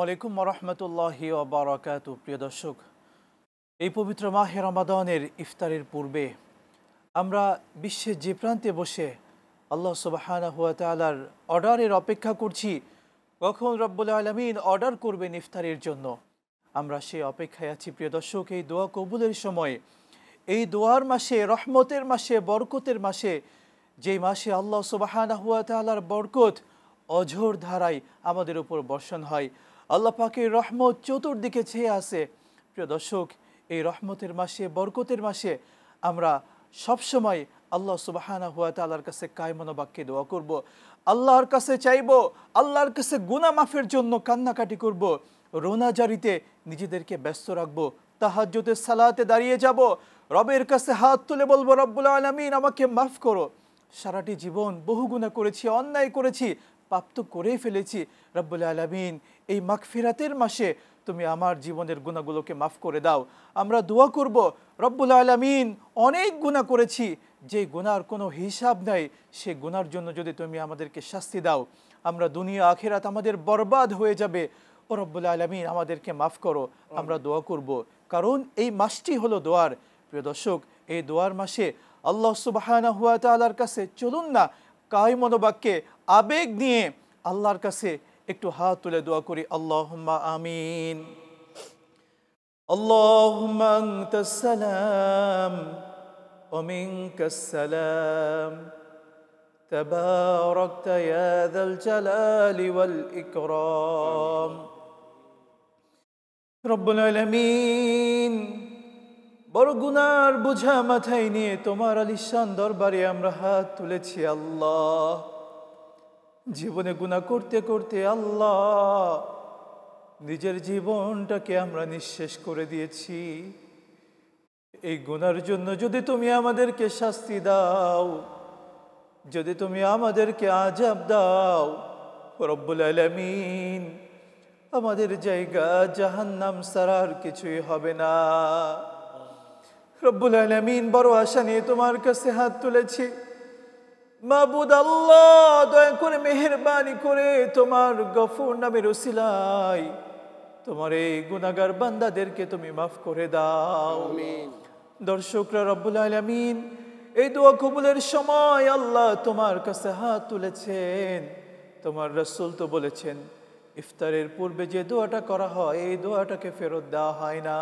আলাইকুম মরহমতুল্লাহি বারাকাত প্রিয় দর্শক এই পবিত্র মাহে রমাদানের ইফতারের পূর্বে আমরা বিশ্বের যে প্রান্তে বসে আল্লাহ সুবাহানা হুয়া তালার অর্ডারের অপেক্ষা করছি কখন রব্বুল আলমিন অর্ডার করবেন ইফতারের জন্য আমরা সেই অপেক্ষায় আছি প্রিয় দর্শক এই দোয়া কবুলের সময় এই দোয়ার মাসে রহমতের মাসে বরকতের মাসে যেই মাসে আল্লাহ সুবাহানা হুয়া তালার বরকত অঝোর ধারায় আমাদের উপর বর্ষণ হয় আল্লাহ পাকের রহমত চতুর্দিকে ছেয়ে আসে প্রিয় দর্শক এই রহমতের মাসে বরকতের মাসে আমরা সবসময় আল্লাহ সুবাহানা হুয়া তাল্লার কাছে কায়মনোবাক্যে দোয়া করব। আল্লাহর কাছে চাইব আল্লাহর কাছে গুনা মাফের জন্য কান্নাকাটি করব। রোনাজারিতে নিজেদেরকে ব্যস্ত রাখব তাহাজ্যতের সালাতে দাঁড়িয়ে যাব রবের কাছে হাত তুলে বলবো রব্বুল আলমিন আমাকে মাফ করো সারাটি জীবন বহু গুণা করেছি অন্যায় করেছি পাপ তো করেই ফেলেছি রব্বুল আলমিন এই মাগফিরাতের মাসে তুমি আমার জীবনের গুণাগুলোকে মাফ করে দাও আমরা দোয়া করব রব্বুল আলমিন অনেক গুণা করেছি যে গুনার কোনো হিসাব নাই সে গুনার জন্য যদি তুমি আমাদেরকে শাস্তি দাও আমরা দুনিয়া আখেরাত আমাদের বরবাদ হয়ে যাবে ও রব্বুল আলমিন আমাদেরকে মাফ করো আমরা দোয়া করব। কারণ এই মাসটি হলো দোয়ার প্রিয় দর্শক এই দোয়ার মাসে আল্লাহ সুবাহানা হুয়া তালার কাছে চলুন না কাইমদ বাক্যে আবেগ নিয়ে আল্লাহর কাছে একটু হাত তুলে দোয়া করি আল্লাহম্মা আমিন اللهم أنت السلام ومنك السلام تباركت يا ذا الجلال والإكرام رب العالمين বড় গুনার বোঝা মাথায় নিয়ে তোমার আলিশান দরবারে আমরা হাত তুলেছি আল্লাহ জীবনে গুণা করতে করতে আল্লাহ নিজের জীবনটাকে আমরা নিঃশেষ করে দিয়েছি এই গুনার জন্য যদি তুমি আমাদেরকে শাস্তি দাও যদি তুমি আমাদেরকে আজাব দাও রব্বুল আলমিন আমাদের জায়গা জাহান্নাম সারার কিছুই হবে না রব্বুল আলমিন বড় আশা নিয়ে তোমার কাছে হাত তুলেছি মাবুদ আল্লাহ দয়া করে মেহরবানি করে তোমার গফুর নামের ওসিলাই তোমার এই গুণাগার বান্দাদেরকে তুমি মাফ করে দাও দর্শকরা রব্বুল আলমিন এই দোয়া কবুলের সময় আল্লাহ তোমার কাছে হাত তুলেছেন তোমার রসুল তো বলেছেন ইফতারের পূর্বে যে দোয়াটা করা হয় এই দোয়াটাকে ফেরত দেওয়া হয় না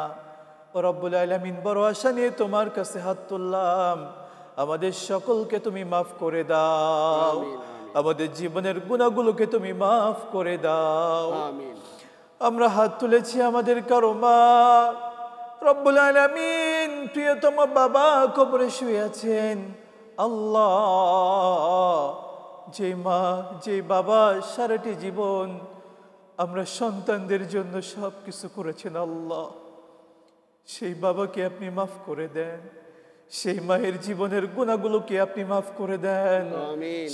রব্বুল আলমিন বড় আশা নিয়ে তোমার কাছে হাত তুললাম আমাদের সকলকে তুমি মাফ করে দাও আমাদের জীবনের গুণাগুলোকে তুমি মাফ করে দাও আমরা হাত তুলেছি আমাদের কারো মা রব্বুল আলমিন প্রিয়তম বাবা কবরে শুয়ে আছেন আল্লাহ যে মা যে বাবা সারাটি জীবন আমরা সন্তানদের জন্য সব কিছু করেছেন আল্লাহ সেই বাবাকে আপনি মাফ করে দেন সেই মায়ের জীবনের গুণাগুলোকে আপনি মাফ করে দেন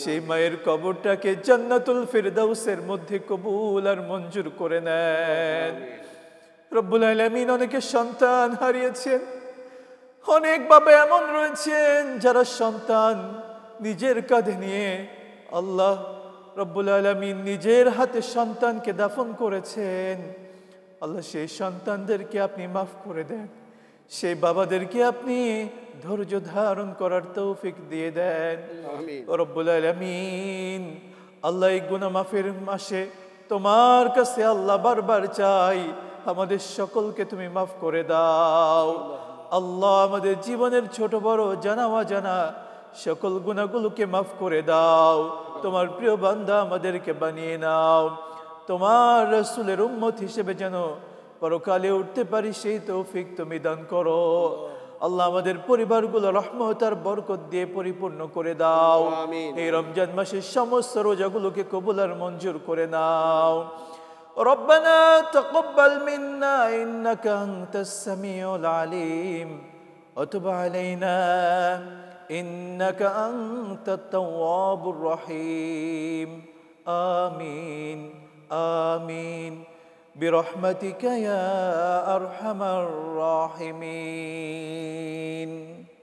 সেই মায়ের কবরটাকে জান্নাতুল ফেরদাউসের মধ্যে কবুল আর মঞ্জুর করে নেন রব্বুল আলমিন অনেকে সন্তান হারিয়েছেন অনেক বাবা এমন রয়েছেন যারা সন্তান নিজের কাঁধে নিয়ে আল্লাহ রব্বুল আলমিন নিজের হাতে সন্তানকে দাফন করেছেন আল্লাহ সেই সন্তানদেরকে আপনি মাফ করে দেন সেই বাবাদেরকে আপনি ধৈর্য ধারণ করার তৌফিক দিয়ে দেন রব্বুল আল্লাহ এই গুনা মাফের মাসে তোমার কাছে আল্লাহ বারবার চাই আমাদের সকলকে তুমি মাফ করে দাও আল্লাহ আমাদের জীবনের ছোট বড় জানা জানা সকল গুণাগুলোকে মাফ করে দাও তোমার প্রিয় বান্ধা আমাদেরকে বানিয়ে নাও তোমার রসুলের উম্মত হিসেবে যেন পরকালে উঠতে পারি সেই তৌফিক তুমি দান করো আল্লাহ আমাদের পরিবারগুলো রহমতার বরকত দিয়ে পরিপূর্ণ করে দাও এই রমজান মাসের সমস্ত রোজাগুলোকে কবুলার মঞ্জুর করে নাও ربنا تقبل منا إنك أنت السميع العليم وتب علينا إنك أنت التواب রহিম আমিন آمين برحمتك يا أرحم الراحمين